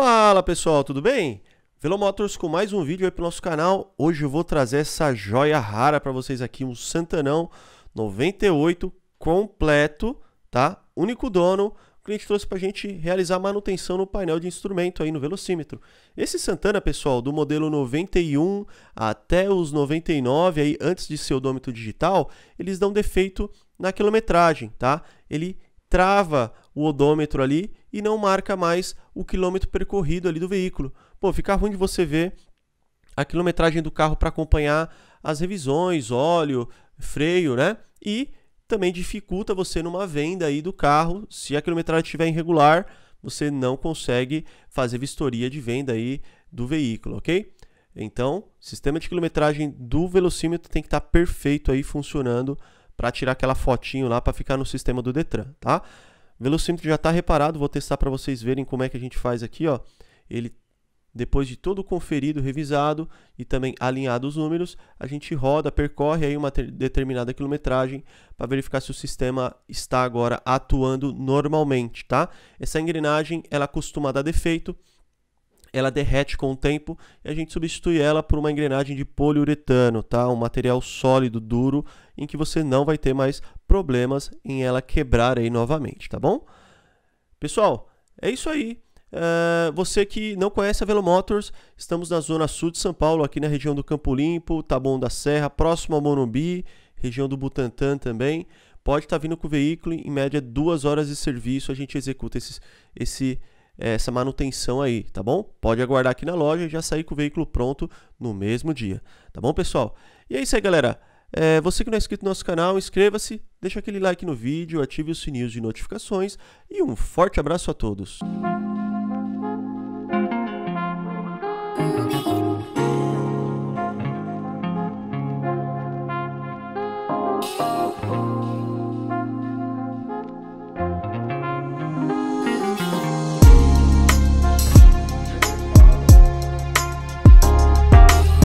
Fala pessoal, tudo bem? Velomotors com mais um vídeo aí pro nosso canal. Hoje eu vou trazer essa joia rara para vocês aqui, um Santanão 98 completo, tá? Único dono. O cliente trouxe para a gente realizar manutenção no painel de instrumento aí no velocímetro. Esse Santana, pessoal, do modelo 91 até os 99, aí antes de ser odômetro digital, eles dão defeito na quilometragem, tá? Ele trava o odômetro ali e não marca mais o quilômetro percorrido ali do veículo. Pô, fica ruim de você ver a quilometragem do carro para acompanhar as revisões, óleo, freio, né? E também dificulta você numa venda aí do carro, se a quilometragem estiver irregular, você não consegue fazer vistoria de venda aí do veículo, ok? Então, sistema de quilometragem do velocímetro tem que estar tá perfeito aí funcionando para tirar aquela fotinho lá para ficar no sistema do Detran, tá? velocímetro já está reparado, vou testar para vocês verem como é que a gente faz aqui, ó. Ele depois de todo conferido, revisado e também alinhado os números, a gente roda, percorre aí uma determinada quilometragem para verificar se o sistema está agora atuando normalmente, tá? Essa engrenagem, ela costuma dar defeito, ela derrete com o tempo e a gente substitui ela por uma engrenagem de poliuretano, tá? Um material sólido, duro, em que você não vai ter mais problemas em ela quebrar aí novamente, tá bom? Pessoal, é isso aí. Uh, você que não conhece a Velo Motors, estamos na zona sul de São Paulo, aqui na região do Campo Limpo, Taboão da Serra, próximo ao Monumbi, região do Butantã também. Pode estar tá vindo com o veículo, em média duas horas de serviço, a gente executa esse esse essa manutenção aí, tá bom? Pode aguardar aqui na loja e já sair com o veículo pronto no mesmo dia, tá bom, pessoal? E é isso aí, galera. É, você que não é inscrito no nosso canal, inscreva-se, deixa aquele like no vídeo, ative os sininhos de notificações e um forte abraço a todos.